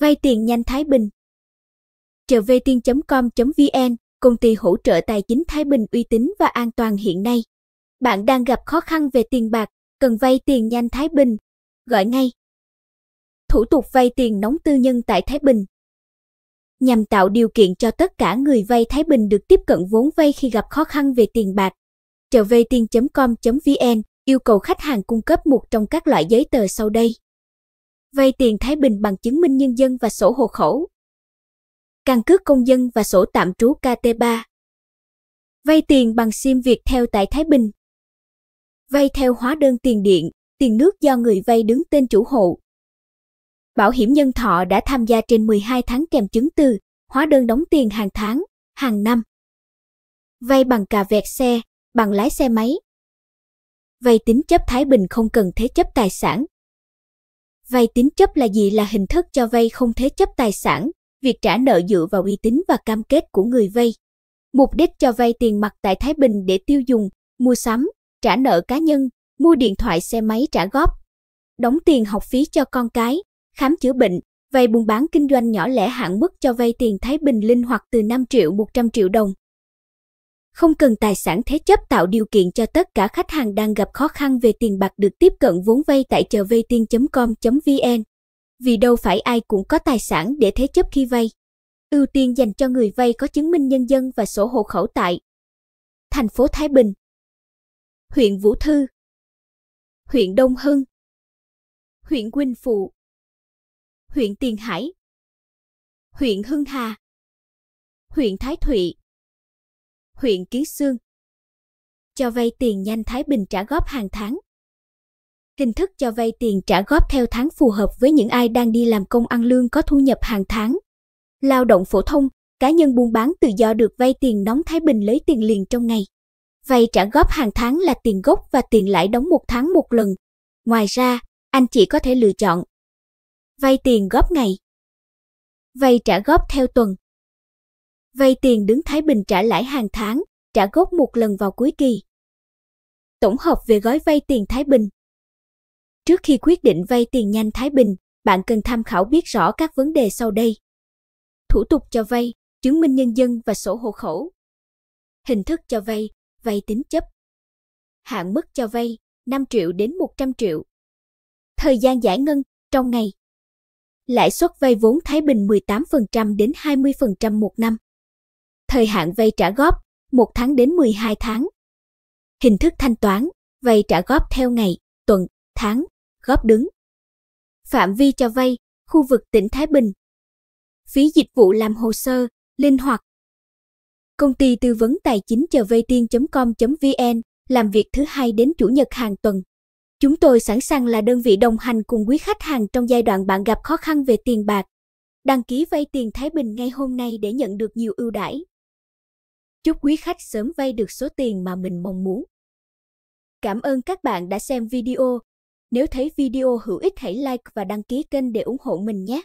vay tiền nhanh Thái Bình. Trở về tiên.com.vn, công ty hỗ trợ tài chính Thái Bình uy tín và an toàn hiện nay. Bạn đang gặp khó khăn về tiền bạc, cần vay tiền nhanh Thái Bình, gọi ngay. Thủ tục vay tiền nóng tư nhân tại Thái Bình. Nhằm tạo điều kiện cho tất cả người vay Thái Bình được tiếp cận vốn vay khi gặp khó khăn về tiền bạc, trở về tiên.com.vn yêu cầu khách hàng cung cấp một trong các loại giấy tờ sau đây vay tiền Thái Bình bằng chứng minh nhân dân và sổ hộ khẩu, căn cước công dân và sổ tạm trú KT3, vay tiền bằng SIM Việt theo tại Thái Bình, vay theo hóa đơn tiền điện, tiền nước do người vay đứng tên chủ hộ. Bảo hiểm nhân thọ đã tham gia trên 12 tháng kèm chứng từ, hóa đơn đóng tiền hàng tháng, hàng năm. Vay bằng cà vẹt xe, bằng lái xe máy. Vay tính chấp Thái Bình không cần thế chấp tài sản, Vay tín chấp là gì là hình thức cho vay không thế chấp tài sản, việc trả nợ dựa vào uy tín và cam kết của người vay. Mục đích cho vay tiền mặt tại Thái Bình để tiêu dùng, mua sắm, trả nợ cá nhân, mua điện thoại xe máy trả góp, đóng tiền học phí cho con cái, khám chữa bệnh, vay buôn bán kinh doanh nhỏ lẻ hạn mức cho vay tiền Thái Bình linh hoạt từ 5 triệu 100 triệu đồng không cần tài sản thế chấp tạo điều kiện cho tất cả khách hàng đang gặp khó khăn về tiền bạc được tiếp cận vốn vay tại chợ vay tiên.com.vn. Vì đâu phải ai cũng có tài sản để thế chấp khi vay. Ưu tiên dành cho người vay có chứng minh nhân dân và sổ hộ khẩu tại thành phố Thái Bình, huyện Vũ Thư, huyện Đông Hưng, huyện Quỳnh Phụ, huyện Tiền Hải, huyện Hưng Hà, huyện Thái Thụy huyện kiến sương Cho vay tiền nhanh Thái Bình trả góp hàng tháng. Hình thức cho vay tiền trả góp theo tháng phù hợp với những ai đang đi làm công ăn lương có thu nhập hàng tháng. Lao động phổ thông, cá nhân buôn bán tự do được vay tiền nóng Thái Bình lấy tiền liền trong ngày. Vay trả góp hàng tháng là tiền gốc và tiền lãi đóng một tháng một lần. Ngoài ra, anh chị có thể lựa chọn vay tiền góp ngày, vay trả góp theo tuần, vay tiền đứng Thái Bình trả lãi hàng tháng, trả gốc một lần vào cuối kỳ. Tổng hợp về gói vay tiền Thái Bình Trước khi quyết định vay tiền nhanh Thái Bình, bạn cần tham khảo biết rõ các vấn đề sau đây. Thủ tục cho vay, chứng minh nhân dân và sổ hộ khẩu. Hình thức cho vay, vay tính chấp. Hạn mức cho vay, 5 triệu đến 100 triệu. Thời gian giải ngân, trong ngày. Lãi suất vay vốn Thái Bình 18% đến 20% một năm thời hạn vay trả góp 1 tháng đến 12 tháng. Hình thức thanh toán, vay trả góp theo ngày, tuần, tháng, góp đứng. Phạm vi cho vay, khu vực tỉnh Thái Bình. Phí dịch vụ làm hồ sơ, linh hoạt. Công ty tư vấn tài chính chờ vay tiên.com.vn làm việc thứ hai đến chủ nhật hàng tuần. Chúng tôi sẵn sàng là đơn vị đồng hành cùng quý khách hàng trong giai đoạn bạn gặp khó khăn về tiền bạc. Đăng ký vay tiền Thái Bình ngay hôm nay để nhận được nhiều ưu đãi. Chúc quý khách sớm vay được số tiền mà mình mong muốn. Cảm ơn các bạn đã xem video. Nếu thấy video hữu ích hãy like và đăng ký kênh để ủng hộ mình nhé.